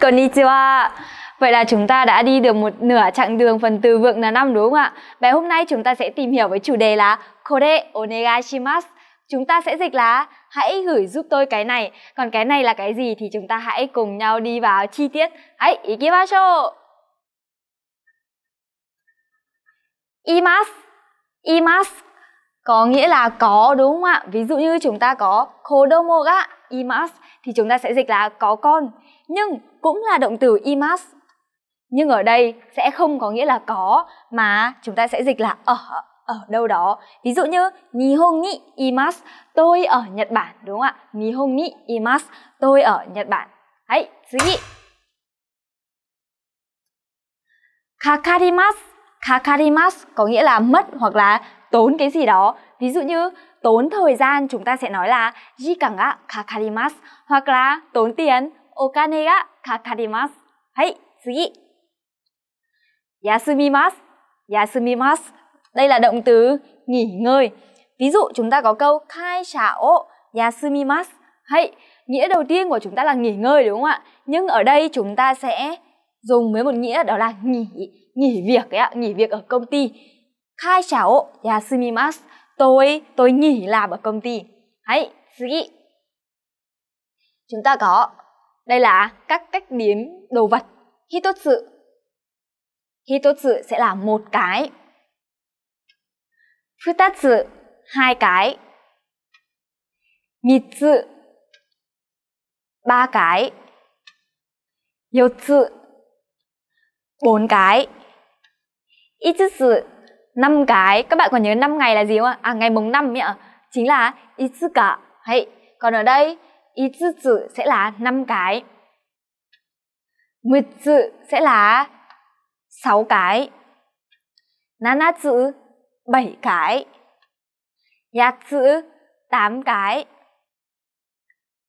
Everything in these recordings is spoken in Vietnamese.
Konnichiwa Vậy là chúng ta đã đi được một nửa chặng đường phần từ vựng là năm đúng không ạ? Bài hôm nay chúng ta sẽ tìm hiểu với chủ đề là Kore onegai shimasu Chúng ta sẽ dịch là hãy gửi giúp tôi cái này Còn cái này là cái gì thì chúng ta hãy cùng nhau đi vào chi tiết Hãy ikimashou imas, imas có nghĩa là có đúng không ạ? Ví dụ như chúng ta có kodomo ga imas thì chúng ta sẽ dịch là có con, nhưng cũng là động từ imas. Nhưng ở đây sẽ không có nghĩa là có mà chúng ta sẽ dịch là ở ở đâu đó. Ví dụ như Nihon ni imas, tôi ở Nhật Bản đúng không ạ? Nihon ni imas, tôi ở Nhật Bản. Hãy, suy Kakarimas, kakarimas có nghĩa là mất hoặc là tốn cái gì đó Ví dụ như tốn thời gian chúng ta sẽ nói là jikan ga hoặc là tốn tiền okane ga hãy Hãy, 次。Yasumimasu, yasumimasu. Đây là động từ nghỉ ngơi. Ví dụ chúng ta có câu kai sha o Hãy, nghĩa đầu tiên của chúng ta là nghỉ ngơi đúng không ạ? Nhưng ở đây chúng ta sẽ dùng với một nghĩa đó là nghỉ nghỉ việc ấy ạ, nghỉ việc ở công ty. Kai sha o tôi tôi nghỉ làm ở công ty hãy sugi chúng ta có đây là các cách biến đồ vật hitotsu hitotsu sẽ là một cái futatsu hai cái mitsu ba cái yotsu bốn cái itsu năm cái các bạn còn nhớ 5 ngày là gì không ạ à ngày mùng năm ạ chính là cả hay còn ở đây itsutsu sẽ là năm cái mutsu sẽ là sáu cái nanatsu bảy cái yatsu tám cái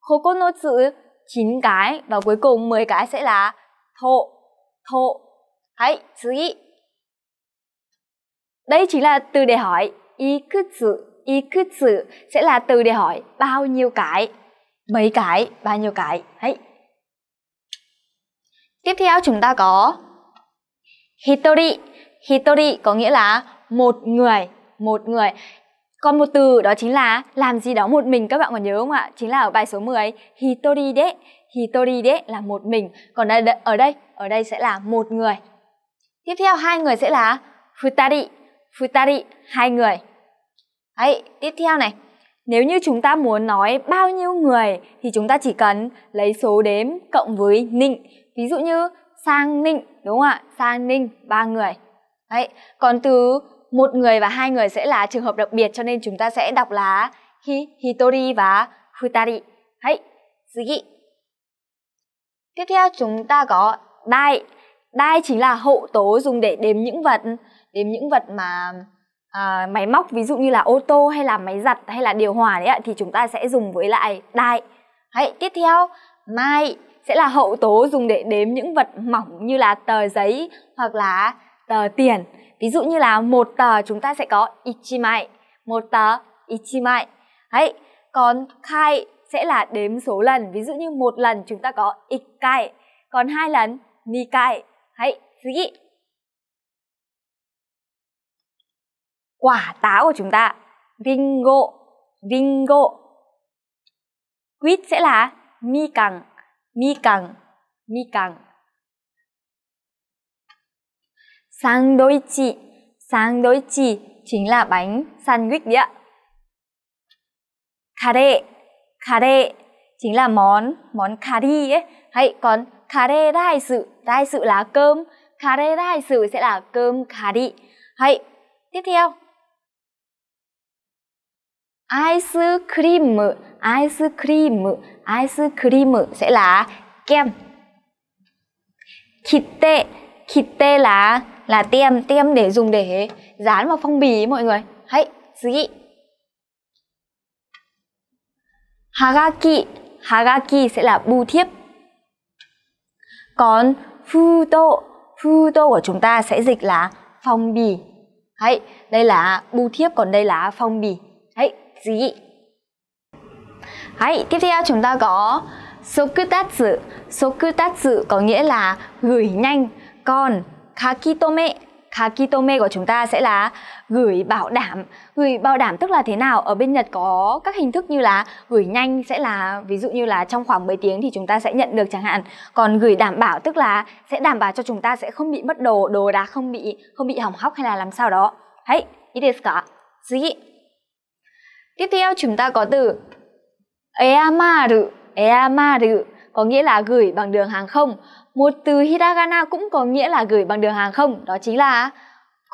kokonotsu chín cái và cuối cùng 10 cái sẽ là thộ thộ hãy suy ý đây chính là từ để hỏi ikutsu, ikutsu sẽ là từ để hỏi bao nhiêu cái, mấy cái, bao nhiêu cái. Đấy. Tiếp theo chúng ta có hitori. Hitori có nghĩa là một người, một người. Còn một từ đó chính là làm gì đó một mình các bạn còn nhớ không ạ? Chính là ở bài số 10 hitori de. Hitori de là một mình. Còn đây, ở đây, ở đây sẽ là một người. Tiếp theo hai người sẽ là futari futari hai người Đấy, tiếp theo này nếu như chúng ta muốn nói bao nhiêu người thì chúng ta chỉ cần lấy số đếm cộng với Ninh. ví dụ như sang ninh đúng không ạ sang ninh ba người đấy còn từ một người và hai người sẽ là trường hợp đặc biệt cho nên chúng ta sẽ đọc là hi hitori và futari đấy sugi tiếp theo chúng ta có đai đai chính là hậu tố dùng để đếm những vật đến những vật mà à, máy móc ví dụ như là ô tô hay là máy giặt hay là điều hòa đấy ạ thì chúng ta sẽ dùng với lại đại hãy tiếp theo mai sẽ là hậu tố dùng để đếm những vật mỏng như là tờ giấy hoặc là tờ tiền ví dụ như là một tờ chúng ta sẽ có ichimai một tờ ichimai hãy còn kai sẽ là đếm số lần ví dụ như một lần chúng ta có ikkai còn hai lần nikai hãy suy quả táo của chúng ta ringo ringo quýt sẽ là mi cẳng mi cẳng mi cẳng sandwich sandwich chính là bánh sandwich đấy ạ kare kare chính là món món curry ấy hay còn kare đại sự đại sự là cơm kare đại sự sẽ là cơm curry hay tiếp theo Ice ice cream, cream, ice cream sẽ là kem. tê, Kitte, tê là là tem, tem để dùng để dán vào phong bì mọi người. Hãy gì? Hagaki, hagaki sẽ là bưu thiếp. Còn phu tô, phu tô của chúng ta sẽ dịch là phong bì. Hãy, đây là bưu thiếp còn đây là phong bì. Hãy 子。Đấy, tiếp theo chúng ta có sokutatsu. Sokutatsu có nghĩa là gửi nhanh. Còn kakitome, kakitome của chúng ta sẽ là gửi bảo đảm. Gửi bảo đảm tức là thế nào? Ở bên Nhật có các hình thức như là gửi nhanh sẽ là ví dụ như là trong khoảng 10 tiếng thì chúng ta sẽ nhận được chẳng hạn. Còn gửi đảm bảo tức là sẽ đảm bảo cho chúng ta sẽ không bị mất đồ, đồ đạc không bị không bị hỏng hóc hay là làm sao đó. Hãy, ý desu ka? Tiếp theo chúng ta có từ Eamaru, Eamaru có nghĩa là gửi bằng đường hàng không. Một từ hiragana cũng có nghĩa là gửi bằng đường hàng không, đó chính là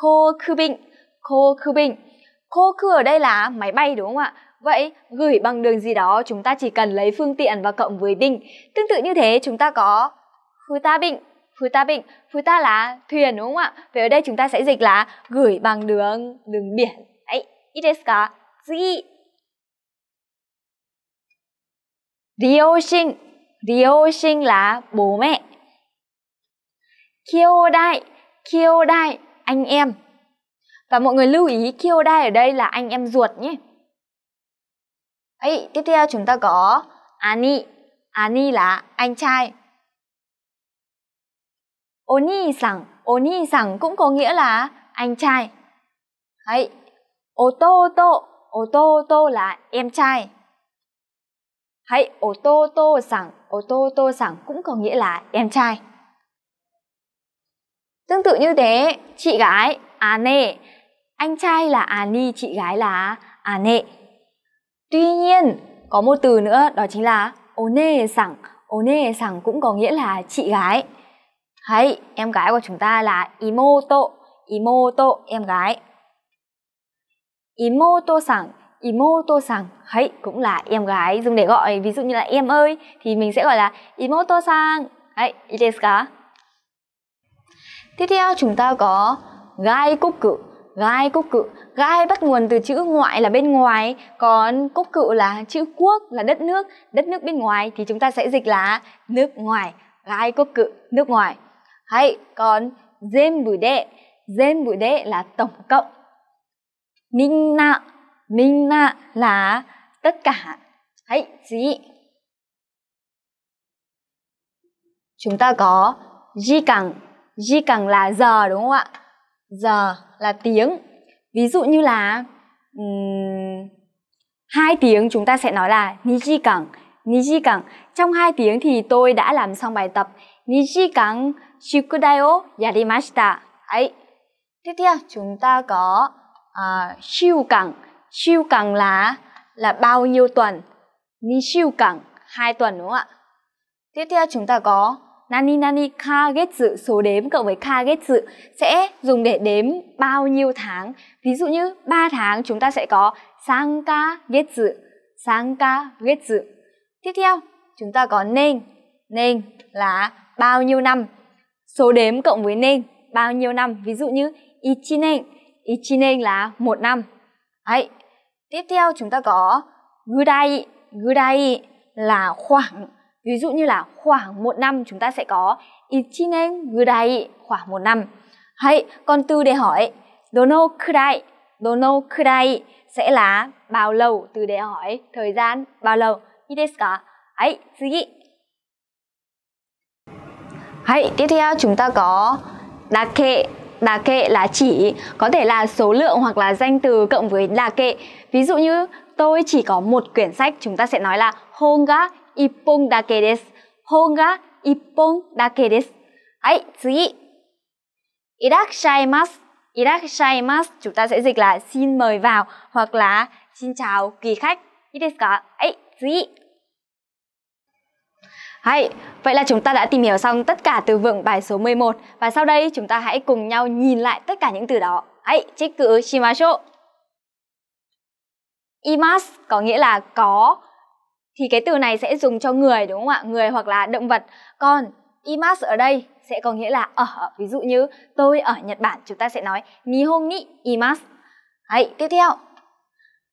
kokubin, kokubin. Koku ở đây là máy bay đúng không ạ? Vậy gửi bằng đường gì đó chúng ta chỉ cần lấy phương tiện và cộng với binh. Tương tự như thế chúng ta có futabin, futabin, futa là thuyền đúng không ạ? Vậy ở đây chúng ta sẽ dịch là gửi bằng đường đường biển. Ấy, ít cả 次利用心利用心 là bố mẹ kiêu đại anh em và mọi người lưu ý kiêu ở đây là anh em ruột nhé ấy tiếp theo chúng ta có ani ani là anh trai oni sẵn oni sẵn cũng có nghĩa là anh trai ấy ô tô ô tô ô tô là em trai hãy ô tô ô tô sẵn ô tô ô tô sẵn cũng có nghĩa là em trai tương tự như thế chị gái à nè anh trai là à ni chị gái là à nè tuy nhiên có một từ nữa đó chính là ô nê sẵn ô nê sẵn cũng có nghĩa là chị gái hãy em gái của chúng ta là imoto imoto em gái Imoto san, Imoto san. Hãy cũng là em gái dùng để gọi ví dụ như là em ơi thì mình sẽ gọi là Imoto san. Hãy, ideska. Tiếp theo chúng ta có gai cúc cự gai cúc cự gai bắt nguồn từ chữ ngoại là bên ngoài còn cúc cự là chữ quốc là đất nước đất nước bên ngoài thì chúng ta sẽ dịch là nước ngoài gai cúc cự nước ngoài hay còn jem bù đệ jem bù đệ là tổng cộng みんな、みんな là tất cả. Hãy gì? Chúng ta có di cẳng, di cẳng là giờ đúng không ạ? Giờ là tiếng. Ví dụ như là um, hai tiếng chúng ta sẽ nói là ni di cẳng, ni di cẳng. Trong hai tiếng thì tôi đã làm xong bài tập ni di cẳng shukudai o yarimashita. Ấy. Tiếp theo chúng ta có à, siêu cẳng siêu cẳng là là bao nhiêu tuần ni siêu cẳng hai tuần đúng không ạ tiếp theo chúng ta có nani nani ka ghét dự số đếm cộng với ka ghét dự sẽ dùng để đếm bao nhiêu tháng ví dụ như 3 tháng chúng ta sẽ có sang ka ghét dự sang ka ghét dự tiếp theo chúng ta có nên nên là bao nhiêu năm số đếm cộng với nên bao nhiêu năm ví dụ như ichinen 1年 là một năm. Đấy. Tiếp theo chúng ta có gudai, gudai là khoảng. Ví dụ như là khoảng một năm chúng ta sẽ có 1年 gudai, khoảng một năm. Hay còn từ để hỏi dono kudai, dono kudai sẽ là bao lâu từ để hỏi thời gian bao lâu. tiếp theo chúng ta có đa kệ đà kệ là chỉ có thể là số lượng hoặc là danh từ cộng với đà kệ ví dụ như tôi chỉ có một quyển sách chúng ta sẽ nói là honga ippon dake desu honga ippon dake desu hãy tsugi irashaimasu irashaimasu chúng ta sẽ dịch là xin mời vào hoặc là xin chào kỳ khách hãy いいですかはい、次 hay, vậy là chúng ta đã tìm hiểu xong tất cả từ vựng bài số 11 và sau đây chúng ta hãy cùng nhau nhìn lại tất cả những từ đó. Hãy trích cứ shimashou. Imas có nghĩa là có thì cái từ này sẽ dùng cho người đúng không ạ? Người hoặc là động vật. Còn imas ở đây sẽ có nghĩa là ở. Ví dụ như tôi ở Nhật Bản chúng ta sẽ nói Nihon ni imas. Hãy tiếp theo.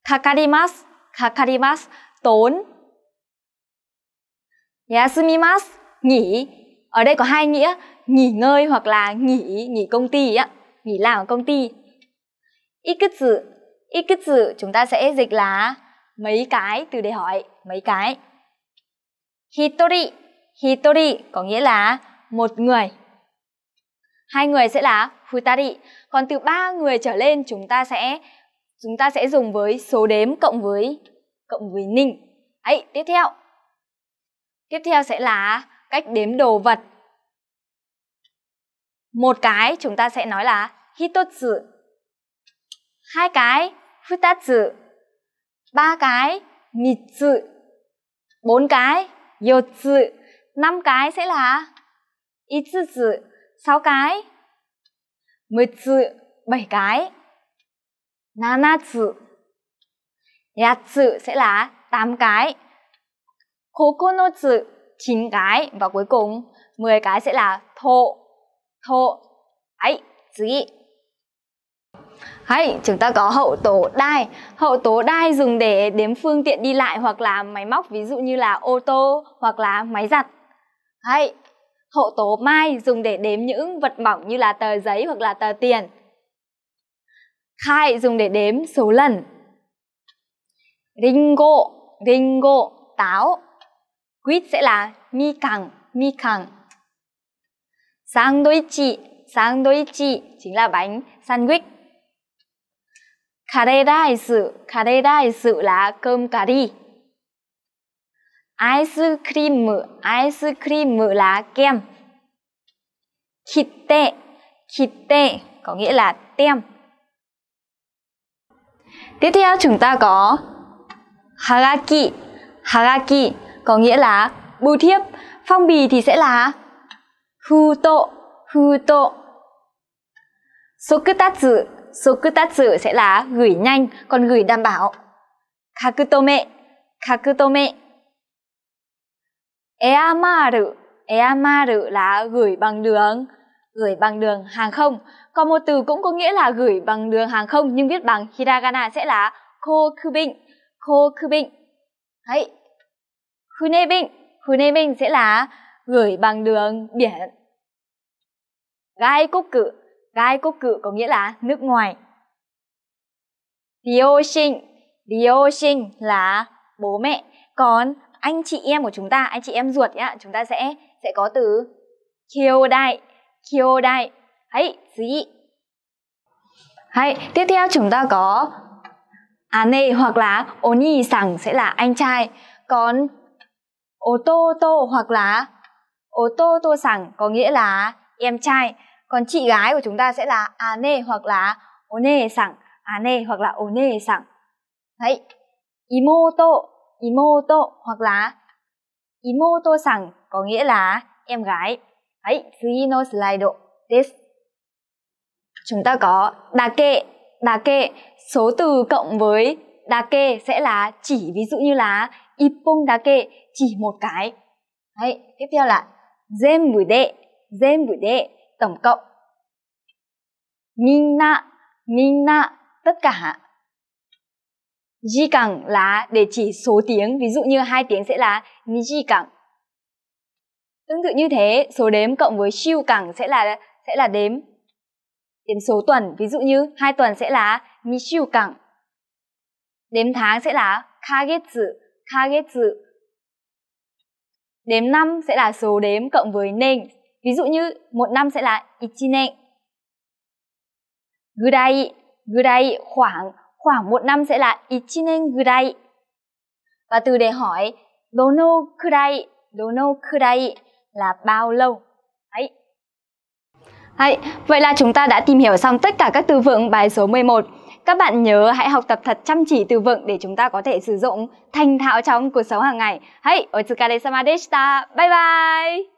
Kakarimas, kakarimas tốn Yasumimas, dạ, nghỉ. Ở đây có hai nghĩa, nghỉ ngơi hoặc là nghỉ, nghỉ công ty á nghỉ làm ở công ty. Ikutsu, ikutsu chúng ta sẽ dịch là mấy cái từ để hỏi, mấy cái. Hitori, hitori có nghĩa là một người. Hai người sẽ là futari, còn từ ba người trở lên chúng ta sẽ chúng ta sẽ dùng với số đếm cộng với cộng với ninh. Ấy, tiếp theo Tiếp theo sẽ là cách đếm đồ vật. Một cái chúng ta sẽ nói là hitotsu. Hai cái futatsu. Ba cái mitsu. Bốn cái yotsu. Năm cái sẽ là itsutsu. Sáu cái mutsu. Bảy cái nanatsu. Yatsu sẽ là tám cái. 9 chín cái. Và cuối cùng 10 cái sẽ là thô. Thô. Ấy, gì? Hay, chúng ta có hậu tố đai. Hậu tố đai dùng để đếm phương tiện đi lại hoặc là máy móc, ví dụ như là ô tô hoặc là máy giặt. Hay, hậu tố mai dùng để đếm những vật mỏng như là tờ giấy hoặc là tờ tiền. Khai dùng để đếm số lần. Ringo, ringo, táo. Quýt sẽ là mi cẳng, mi cẳng. Sáng đối chị, sáng đối chị chính là bánh sandwich. Cà rê đại sự, cà rê đại sự là cơm cà ri. Ice cream, ice cream là kem. Khịt tệ, khịt tệ có nghĩa là tem. Tiếp theo chúng ta có Hagaki. Hagaki có nghĩa là bưu thiếp phong bì thì sẽ là hư tô hư tô tát dự sẽ là gửi nhanh còn gửi đảm bảo kakutome kakutome eamaru eamaru là gửi bằng đường gửi bằng đường hàng không còn một từ cũng có nghĩa là gửi bằng đường hàng không nhưng viết bằng hiragana sẽ là kokubin kokubin Đấy, Hunebing. Hunebing sẽ là gửi bằng đường biển. Gai quốc cự. Gai quốc cự có nghĩa là nước ngoài. sinh Dioshin. sinh là bố mẹ. Còn anh chị em của chúng ta, anh chị em ruột nhá, chúng ta sẽ sẽ có từ kyodai. Kyodai. Hãy, gì? Hay, tiếp theo chúng ta có ane hoặc là oni sẵn sẽ là anh trai. Còn ô tô tô hoặc là ô tô tô sẵn có nghĩa là em trai còn chị gái của chúng ta sẽ là à nê hoặc là ô nê sẵn à nê hoặc là ô nê sẵn đấy tô imoto tô hoặc là tô sẵn có nghĩa là em gái đấy tsugi no slide this chúng ta có đa kệ đa kệ số từ cộng với đa kê sẽ là chỉ ví dụ như là ipung đa kê chỉ một cái Đấy, tiếp theo là zen bù đệ zen bù đệ tổng cộng minna minna tất cả Ji cẳng là để chỉ số tiếng, ví dụ như hai tiếng sẽ là ni ji cẳng. Tương tự như thế, số đếm cộng với siêu cẳng sẽ là sẽ là đếm đếm số tuần, ví dụ như hai tuần sẽ là ni siêu cẳng. Đếm tháng sẽ là kagetsu, kagetsu. Đếm 5 sẽ là số đếm cộng với neng. Ví dụ như một năm sẽ là 1 neng. Gurai, gurai khoảng, khoảng một năm sẽ là 1 neng gurai. Và từ để hỏi dono kurai, dono kurai là bao lâu. Đấy. Đấy, vậy là chúng ta đã tìm hiểu xong tất cả các từ vựng bài số 11. Các bạn nhớ hãy học tập thật chăm chỉ từ vựng để chúng ta có thể sử dụng thành thạo trong cuộc sống hàng ngày. Hãy, Otsukaresama deshita. Bye bye!